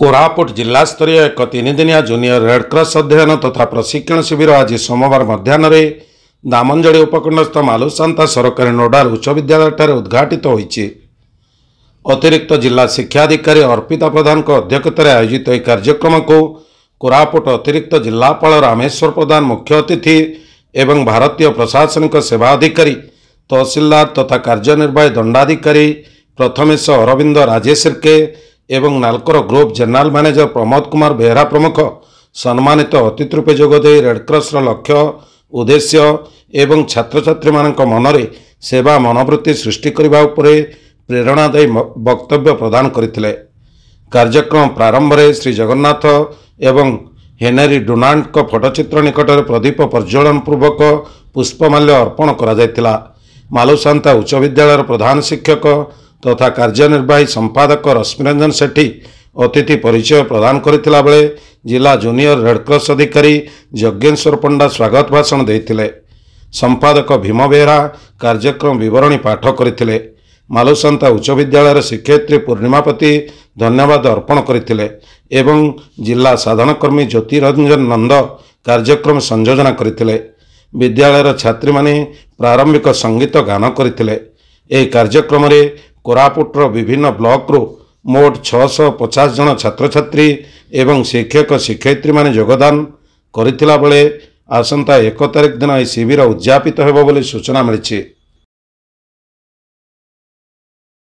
କୋରାପୁଟ ଜିଲ୍ଲାସ୍ତରୀୟ ଏକ ତିନିଦିନିଆ ଜୁନିୟର ରେଡ୍କ୍ରସ୍ ଅଧ୍ୟୟନ ତଥା ପ୍ରଶିକ୍ଷଣ ଶିବିର ଆଜି ସୋମବାର ମଧ୍ୟାହ୍ନରେ ଦାମନଜଡ଼ି ଉପଖଣ୍ଡସ୍ଥ ମାଲୁସାନ୍ତା ସରକାରୀ ନୋଡାଲ ଉଚ୍ଚ ବିଦ୍ୟାଳୟଠାରେ ଉଦ୍ଘାଟିତ ହୋଇଛି ଅତିରିକ୍ତ ଜିଲ୍ଲା ଶିକ୍ଷାଧିକାରୀ ଅର୍ପିତା ପ୍ରଧାନଙ୍କ ଅଧ୍ୟକ୍ଷତାରେ ଆୟୋଜିତ ଏହି କାର୍ଯ୍ୟକ୍ରମକୁ କୋରାପୁଟ ଅତିରିକ୍ତ ଜିଲ୍ଲାପାଳ ରାମେଶ୍ୱର ପ୍ରଧାନ ମୁଖ୍ୟ ଅତିଥି ଏବଂ ଭାରତୀୟ ପ୍ରଶାସନିକ ସେବା ଅଧିକାରୀ ତହସିଲଦାର ତଥା କାର୍ଯ୍ୟନିର୍ବାହୀ ଦଣ୍ଡାଧିକାରୀ ପ୍ରଥମେଶ ଅରବିନ୍ଦ ରାଜେଶିର୍କେ ଏବଂ ନାଲକୋର group general manager Pramod Kumar Behera ପ୍ରମୁଖ ସମ୍ମାନିତ ଅତିଥି ରୂପେ ଯୋଗଦେଇ ରେଡ୍କ୍ରସ୍ର ଲକ୍ଷ୍ୟ ଉଦ୍ଦେଶ୍ୟ ଏବଂ ଛାତ୍ରଛାତ୍ରୀମାନଙ୍କ ମନରେ ସେବା ମନୋବୃତ୍ତି ସୃଷ୍ଟି କରିବା ଉପରେ ପ୍ରେରଣା ଦେଇ ବକ୍ତବ୍ୟ ପ୍ରଦାନ କରିଥିଲେ କାର୍ଯ୍ୟକ୍ରମ ପ୍ରାରମ୍ଭରେ ଶ୍ରୀ ଜଗନ୍ନାଥ ଏବଂ ହେନେରି ଡୋନାଲ୍ଡଙ୍କ ଫଟୋଚିତ୍ର ନିକଟରେ ପ୍ରଦୀପ ପ୍ରଜ୍ୱଳନ ପୂର୍ବକ ପୁଷ୍ପମାଲ୍ୟ ଅର୍ପଣ କରାଯାଇଥିଲା ମାଲୁସାନ୍ତା ଉଚ୍ଚ ବିଦ୍ୟାଳୟର ପ୍ରଧାନ ଶିକ୍ଷକ ତଥା କାର୍ଯ୍ୟନିର୍ବାହୀ ସମ୍ପାଦକ ରଶ୍ମିରଞ୍ଜନ ସେଠୀ ଅତିଥି ପରିଚୟ ପ୍ରଦାନ କରିଥିଲା ବେଳେ ଜିଲ୍ଲା ଜୁନିୟର ରେଡ଼କ୍ରସ ଅଧିକାରୀ ଯଜ୍ଞେଶ୍ୱର ପଣ୍ଡା ସ୍ୱାଗତ ଭାଷଣ ଦେଇଥିଲେ ସମ୍ପାଦକ ଭୀମ ବେହେରା କାର୍ଯ୍ୟକ୍ରମ ବିବରଣୀ ପାଠ କରିଥିଲେ ମାଲୁସନ୍ତା ଉଚ୍ଚ ବିଦ୍ୟାଳୟର ଶିକ୍ଷୟତ୍ରୀ ପୂର୍ଣ୍ଣିମାପତି ଧନ୍ୟବାଦ ଅର୍ପଣ କରିଥିଲେ ଏବଂ ଜିଲ୍ଲା ସାଧାରଣ କର୍ମୀ ଜ୍ୟୋତିରଞ୍ଜନ ନନ୍ଦ କାର୍ଯ୍ୟକ୍ରମ ସଂଯୋଜନା କରିଥିଲେ ବିଦ୍ୟାଳୟର ଛାତ୍ରୀମାନେ ପ୍ରାରମ୍ଭିକ ସଙ୍ଗୀତ ଗାନ କରିଥିଲେ ଏହି କାର୍ଯ୍ୟକ୍ରମରେ କୋରାପୁଟର ବିଭିନ୍ନ ବ୍ଲକ୍ରୁ ମୋଟ ଛଅଶହ ପଚାଶ ଜଣ ଛାତ୍ରଛାତ୍ରୀ ଏବଂ ଶିକ୍ଷକ ଶିକ୍ଷୟିତ୍ରୀମାନେ ଯୋଗଦାନ କରିଥିଲା ବେଳେ ଆସନ୍ତା ଏକ ତାରିଖ ଦିନ ଏହି ଶିବିର ଉଦ୍ଯାପିତ ହେବ ବୋଲି ସୂଚନା ମିଳିଛି